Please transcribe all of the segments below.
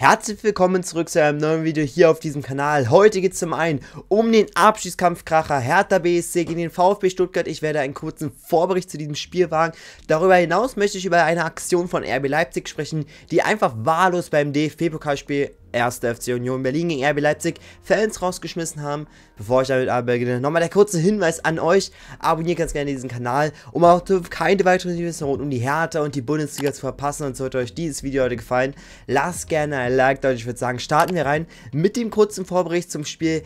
Herzlich willkommen zurück zu einem neuen Video hier auf diesem Kanal. Heute geht es zum einen um den Abschießkampfkracher Hertha BSC gegen den VfB Stuttgart. Ich werde einen kurzen Vorbericht zu diesem Spiel wagen. Darüber hinaus möchte ich über eine Aktion von RB Leipzig sprechen, die einfach wahllos beim DFB-Pokalspiel erste FC Union Berlin gegen RB Leipzig Fans rausgeschmissen haben. Bevor ich damit aber beginne, nochmal der kurze Hinweis an euch. Abonniert ganz gerne diesen Kanal, um auch keine weiteren Videos rund um die Hertha und die Bundesliga zu verpassen. Und sollte euch dieses Video heute gefallen, lasst gerne ein Like da. Und ich würde sagen, starten wir rein mit dem kurzen Vorbericht zum Spiel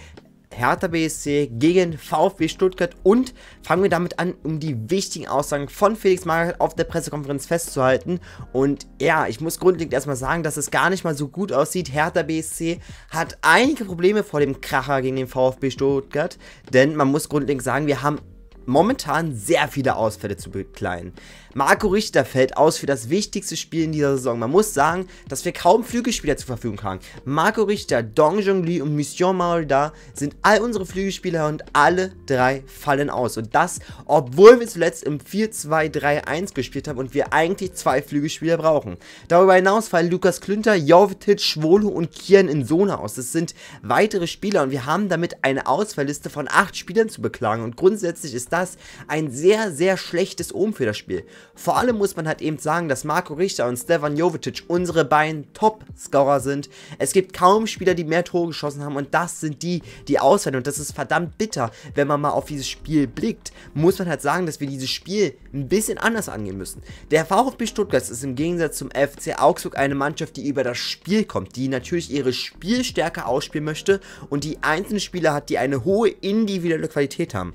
Hertha BSC gegen VfB Stuttgart und fangen wir damit an, um die wichtigen Aussagen von Felix Magath auf der Pressekonferenz festzuhalten. Und ja, ich muss grundlegend erstmal sagen, dass es gar nicht mal so gut aussieht. Hertha BSC hat einige Probleme vor dem Kracher gegen den VfB Stuttgart, denn man muss grundlegend sagen, wir haben momentan sehr viele Ausfälle zu bekleiden. Marco Richter fällt aus für das wichtigste Spiel in dieser Saison. Man muss sagen, dass wir kaum Flügelspieler zur Verfügung haben. Marco Richter, Dong Zhongli und Mission Maolda sind all unsere Flügelspieler und alle drei fallen aus. Und das, obwohl wir zuletzt im 4-2-3-1 gespielt haben und wir eigentlich zwei Flügelspieler brauchen. Darüber hinaus fallen Lukas Klünter, Jovetic, Schwolo und Kian in Sona aus. Das sind weitere Spieler und wir haben damit eine Ausfallliste von acht Spielern zu beklagen. Und grundsätzlich ist das ein sehr, sehr schlechtes Omen für das Spiel. Vor allem muss man halt eben sagen, dass Marco Richter und Stefan Jovetic unsere beiden Top-Scorer sind. Es gibt kaum Spieler, die mehr Tore geschossen haben und das sind die, die auswählen. Und das ist verdammt bitter, wenn man mal auf dieses Spiel blickt. Muss man halt sagen, dass wir dieses Spiel ein bisschen anders angehen müssen. Der VfB Stuttgart ist im Gegensatz zum FC Augsburg eine Mannschaft, die über das Spiel kommt, die natürlich ihre Spielstärke ausspielen möchte und die einzelnen Spieler hat, die eine hohe individuelle Qualität haben.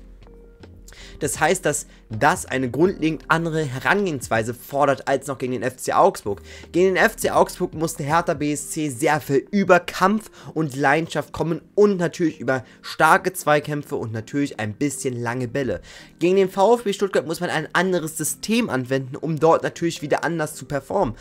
Das heißt, dass das eine grundlegend andere Herangehensweise fordert als noch gegen den FC Augsburg. Gegen den FC Augsburg musste Hertha BSC sehr viel über Kampf und Leidenschaft kommen und natürlich über starke Zweikämpfe und natürlich ein bisschen lange Bälle. Gegen den VfB Stuttgart muss man ein anderes System anwenden, um dort natürlich wieder anders zu performen.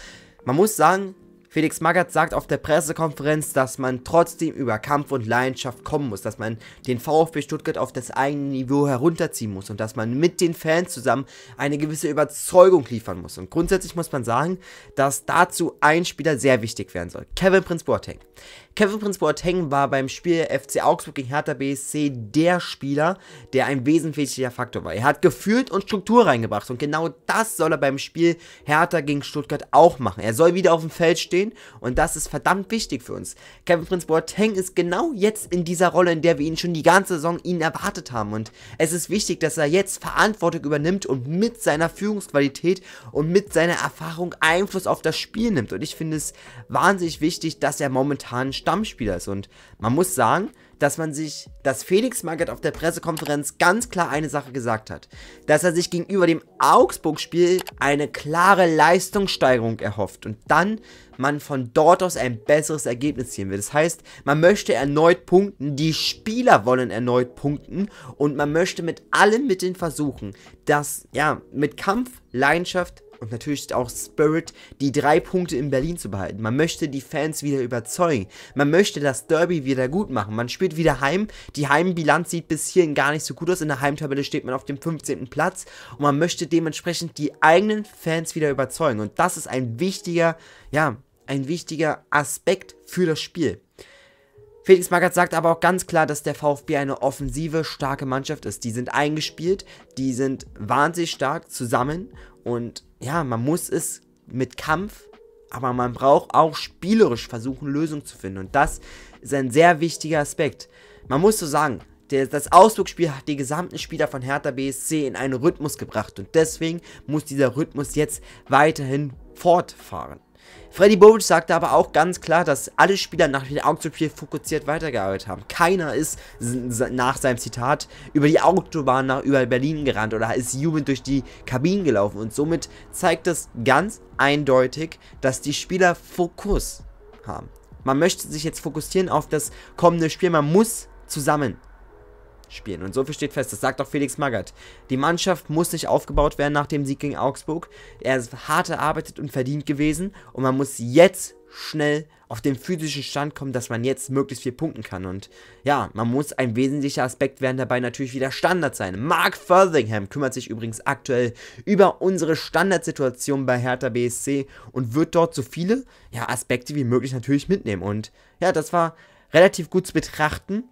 Man muss sagen, Felix Magath sagt auf der Pressekonferenz, dass man trotzdem über Kampf und Leidenschaft kommen muss, dass man den VfB Stuttgart auf das eigene Niveau herunterziehen muss und dass man mit den Fans zusammen eine gewisse Überzeugung liefern muss. Und grundsätzlich muss man sagen, dass dazu ein Spieler sehr wichtig werden soll. Kevin Prince Boateng. Kevin Prince Boateng war beim Spiel FC Augsburg gegen Hertha BSC der Spieler, der ein wesentlicher Faktor war. Er hat gefühlt und Struktur reingebracht und genau das soll er beim Spiel Hertha gegen Stuttgart auch machen. Er soll wieder auf dem Feld stehen und das ist verdammt wichtig für uns. Kevin Prince Boateng ist genau jetzt in dieser Rolle, in der wir ihn schon die ganze Saison ihn erwartet haben und es ist wichtig, dass er jetzt Verantwortung übernimmt und mit seiner Führungsqualität und mit seiner Erfahrung Einfluss auf das Spiel nimmt und ich finde es wahnsinnig wichtig, dass er momentan startet Stammspieler ist. Und man muss sagen, dass man sich, dass Felix Magath auf der Pressekonferenz ganz klar eine Sache gesagt hat. Dass er sich gegenüber dem Augsburg-Spiel eine klare Leistungssteigerung erhofft und dann man von dort aus ein besseres Ergebnis ziehen will. Das heißt, man möchte erneut punkten, die Spieler wollen erneut punkten und man möchte mit allen Mitteln versuchen, dass, ja, mit Kampf, Leidenschaft, und natürlich auch Spirit, die drei Punkte in Berlin zu behalten. Man möchte die Fans wieder überzeugen. Man möchte das Derby wieder gut machen. Man spielt wieder heim. Die Heimbilanz sieht bis hierhin gar nicht so gut aus. In der Heimtabelle steht man auf dem 15. Platz und man möchte dementsprechend die eigenen Fans wieder überzeugen. Und das ist ein wichtiger, ja, ein wichtiger Aspekt für das Spiel. Felix Magath sagt aber auch ganz klar, dass der VfB eine offensive, starke Mannschaft ist. Die sind eingespielt, die sind wahnsinnig stark zusammen und ja, man muss es mit Kampf, aber man braucht auch spielerisch versuchen, Lösungen zu finden und das ist ein sehr wichtiger Aspekt. Man muss so sagen, der, das Ausflugspiel hat die gesamten Spieler von Hertha BSC in einen Rhythmus gebracht und deswegen muss dieser Rhythmus jetzt weiterhin fortfahren. Freddy Bobic sagte aber auch ganz klar, dass alle Spieler nach dem Autospiel fokussiert weitergearbeitet haben. Keiner ist nach seinem Zitat über die Autobahn nach über Berlin gerannt oder ist jubelnd durch die Kabinen gelaufen. Und somit zeigt das ganz eindeutig, dass die Spieler Fokus haben. Man möchte sich jetzt fokussieren auf das kommende Spiel. Man muss zusammen spielen. Und so viel steht fest, das sagt auch Felix Magath. Die Mannschaft muss nicht aufgebaut werden nach dem Sieg gegen Augsburg. Er ist hart erarbeitet und verdient gewesen und man muss jetzt schnell auf den physischen Stand kommen, dass man jetzt möglichst viel punkten kann. Und ja, man muss ein wesentlicher Aspekt werden dabei natürlich wieder Standard sein. Mark Furthingham kümmert sich übrigens aktuell über unsere Standardsituation bei Hertha BSC und wird dort so viele ja, Aspekte wie möglich natürlich mitnehmen. Und ja, das war relativ gut zu betrachten.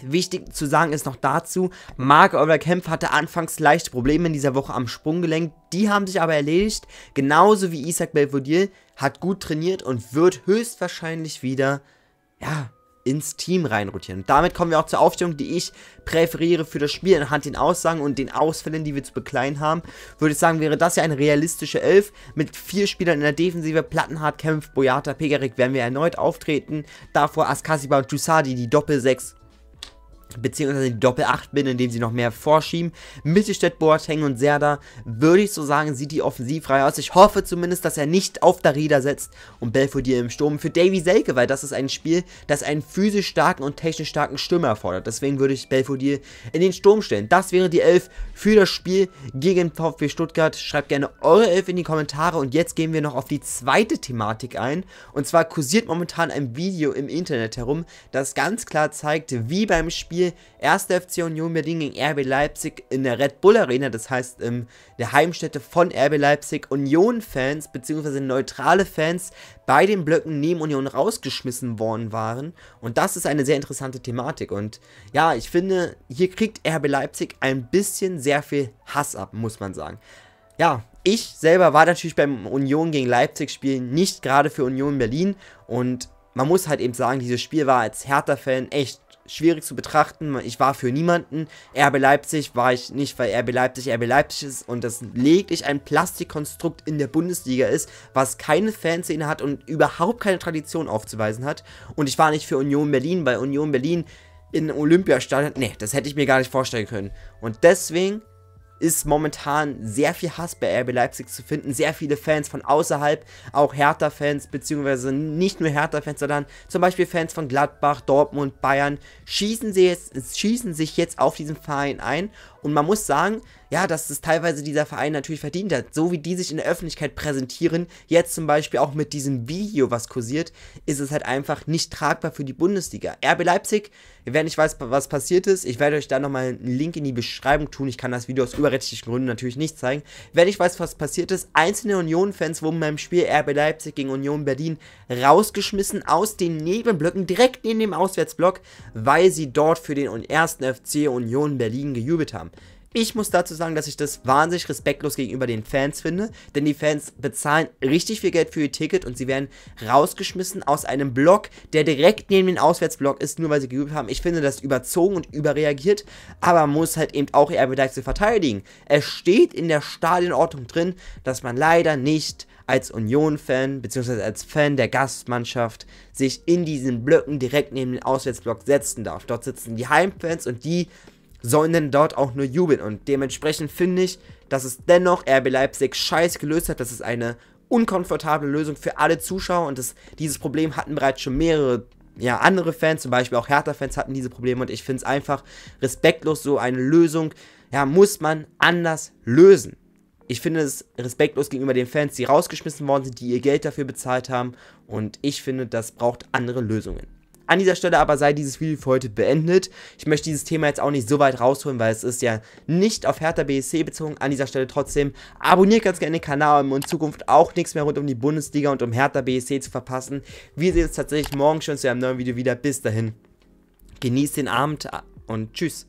Wichtig zu sagen ist noch dazu, Mark Oliver hatte anfangs leichte Probleme in dieser Woche am Sprunggelenk, die haben sich aber erledigt, genauso wie Isaac Belvodil, hat gut trainiert und wird höchstwahrscheinlich wieder, ja, ins Team reinrotieren. Und damit kommen wir auch zur Aufstellung, die ich präferiere für das Spiel. Anhand den Aussagen und den Ausfällen, die wir zu bekleiden haben, würde ich sagen, wäre das ja eine realistische Elf. Mit vier Spielern in der Defensive, Plattenhardt, Kempf, Boyata, Pegarik werden wir erneut auftreten. Davor Askasiba und Jusadi, die Doppel-6 beziehungsweise die Doppel-8 bin, indem sie noch mehr vorschieben. Mittelstädt, Boateng und Serda, würde ich so sagen, sieht die offensivreihe aus. Ich hoffe zumindest, dass er nicht auf Darida setzt und Belfodil im Sturm für Davy Selke, weil das ist ein Spiel, das einen physisch starken und technisch starken Stürmer erfordert. Deswegen würde ich Belfodil in den Sturm stellen. Das wäre die Elf für das Spiel gegen VfB Stuttgart. Schreibt gerne eure Elf in die Kommentare und jetzt gehen wir noch auf die zweite Thematik ein. Und zwar kursiert momentan ein Video im Internet herum, das ganz klar zeigt, wie beim Spiel Spiel 1. FC Union Berlin gegen RB Leipzig in der Red Bull Arena, das heißt in ähm, der Heimstätte von RB Leipzig, Union-Fans bzw. neutrale Fans bei den Blöcken neben Union rausgeschmissen worden waren. Und das ist eine sehr interessante Thematik. Und ja, ich finde, hier kriegt RB Leipzig ein bisschen sehr viel Hass ab, muss man sagen. Ja, ich selber war natürlich beim Union gegen Leipzig-Spiel nicht gerade für Union Berlin und man muss halt eben sagen, dieses Spiel war als Hertha-Fan echt schwierig zu betrachten. Ich war für niemanden. RB Leipzig war ich nicht, weil RB Leipzig RB Leipzig ist und das lediglich ein Plastikkonstrukt in der Bundesliga ist, was keine Fanszene hat und überhaupt keine Tradition aufzuweisen hat. Und ich war nicht für Union Berlin, weil Union Berlin in Olympiastadion, nee, das hätte ich mir gar nicht vorstellen können. Und deswegen ist momentan sehr viel Hass bei RB Leipzig zu finden. Sehr viele Fans von außerhalb, auch Hertha-Fans, beziehungsweise nicht nur Hertha-Fans, sondern zum Beispiel Fans von Gladbach, Dortmund, Bayern, schießen, sie jetzt, schießen sich jetzt auf diesen Verein ein und man muss sagen, ja, dass es teilweise dieser Verein natürlich verdient hat. So wie die sich in der Öffentlichkeit präsentieren, jetzt zum Beispiel auch mit diesem Video, was kursiert, ist es halt einfach nicht tragbar für die Bundesliga. RB Leipzig, wer nicht weiß, was passiert ist, ich werde euch da nochmal einen Link in die Beschreibung tun. Ich kann das Video aus überrechtlichen Gründen natürlich nicht zeigen. Wer nicht weiß, was passiert ist, einzelne Union-Fans wurden beim Spiel RB Leipzig gegen Union Berlin rausgeschmissen aus den Nebenblöcken, direkt neben dem Auswärtsblock, weil sie dort für den ersten FC Union Berlin gejubelt haben. Ich muss dazu sagen, dass ich das wahnsinnig respektlos gegenüber den Fans finde, denn die Fans bezahlen richtig viel Geld für ihr Ticket und sie werden rausgeschmissen aus einem Block, der direkt neben den Auswärtsblock ist, nur weil sie geübt haben. Ich finde das überzogen und überreagiert, aber muss halt eben auch RB zu verteidigen. Es steht in der Stadionordnung drin, dass man leider nicht als Union-Fan bzw. als Fan der Gastmannschaft sich in diesen Blöcken direkt neben den Auswärtsblock setzen darf. Dort sitzen die Heimfans und die sollen denn dort auch nur jubeln. Und dementsprechend finde ich, dass es dennoch RB Leipzig scheiß gelöst hat. Das ist eine unkomfortable Lösung für alle Zuschauer und das, dieses Problem hatten bereits schon mehrere ja, andere Fans, zum Beispiel auch Hertha-Fans hatten diese Probleme und ich finde es einfach respektlos, so eine Lösung, ja, muss man anders lösen. Ich finde es respektlos gegenüber den Fans, die rausgeschmissen worden sind, die ihr Geld dafür bezahlt haben und ich finde, das braucht andere Lösungen. An dieser Stelle aber sei dieses Video für heute beendet. Ich möchte dieses Thema jetzt auch nicht so weit rausholen, weil es ist ja nicht auf Hertha BSC bezogen. An dieser Stelle trotzdem abonniert ganz gerne den Kanal, um in Zukunft auch nichts mehr rund um die Bundesliga und um Hertha BSC zu verpassen. Wir sehen uns tatsächlich morgen schon zu einem neuen Video wieder. Bis dahin, genießt den Abend und tschüss.